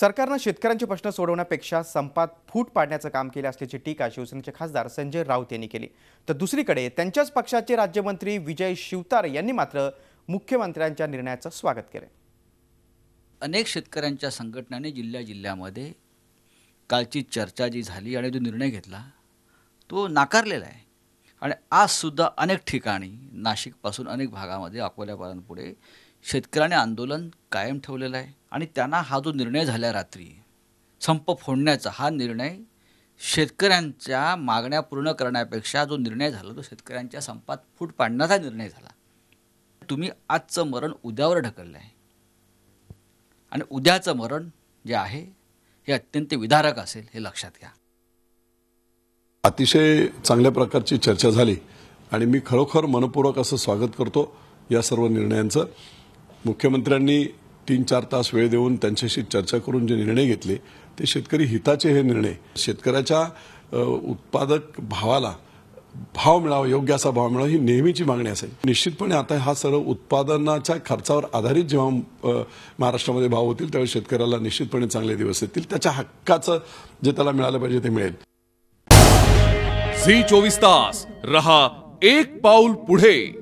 सरकारनं शेतकऱ्यांचे प्रश्न सोडवण्यापेक्षा संपात फूट पाडण्याचं काम केलं असल्याची टीका शिवसेनेचे खासदार संजय राऊत यांनी केली तर दुसरीकडे त्यांच्याच पक्षाचे राज्यमंत्री विजय शिवतार यांनी मात्र मुख्यमंत्र्यांच्या निर्णयाचं स्वागत केलं अनेक शेतकऱ्यांच्या संघटनांनी जिल्ह्या जिल्ह्यामध्ये कालची चर्चा जी झाली आणि जो निर्णय घेतला तो नाकारलेला आहे आणि आजसुद्धा अनेक ठिकाणी नाशिकपासून अनेक भागामध्ये अकोल्यापर्यंत पुढे शेतकऱ्याने आंदोलन कायम ठेवलेलं आहे आणि त्यांना हा जो निर्णय झाला रात्री संप फोडण्याचा हा निर्णय शेतकऱ्यांच्या मागण्या पूर्ण करण्यापेक्षा जो निर्णय झाला तो शेतकऱ्यांच्या संपात फूट पाडण्याचा निर्णय झाला तुम्ही आजचं मरण उद्यावर ढकललं आहे आणि उद्याचं मरण जे आहे हे अत्यंत विधारक असेल हे लक्षात घ्या अतिशय चांगल्या प्रकारची चर्चा झाली आणि मी खरोखर मनपूर्वक असं स्वागत करतो या सर्व निर्णयांचं मुख्यमंत्र्यांनी तीन चार तास वेळ देऊन त्यांच्याशी चर्चा करून जे निर्णय घेतले ते शेतकरी हिताचे हे निर्णय शेतकऱ्याच्या उत्पादक भावाला भाव मिळावा योग्य असा भाव मिळावा ही नेहमीची मागणी असेल निश्चितपणे आता हा सर्व उत्पादनाच्या खर्चावर आधारित जेव्हा महाराष्ट्रामध्ये भाव होतील तेव्हा शेतकऱ्याला निश्चितपणे चांगले दिवस येतील त्याच्या हक्काचं जे त्याला मिळालं पाहिजे ते मिळेल झी चोवीस तास रहा एक पाऊल पुढे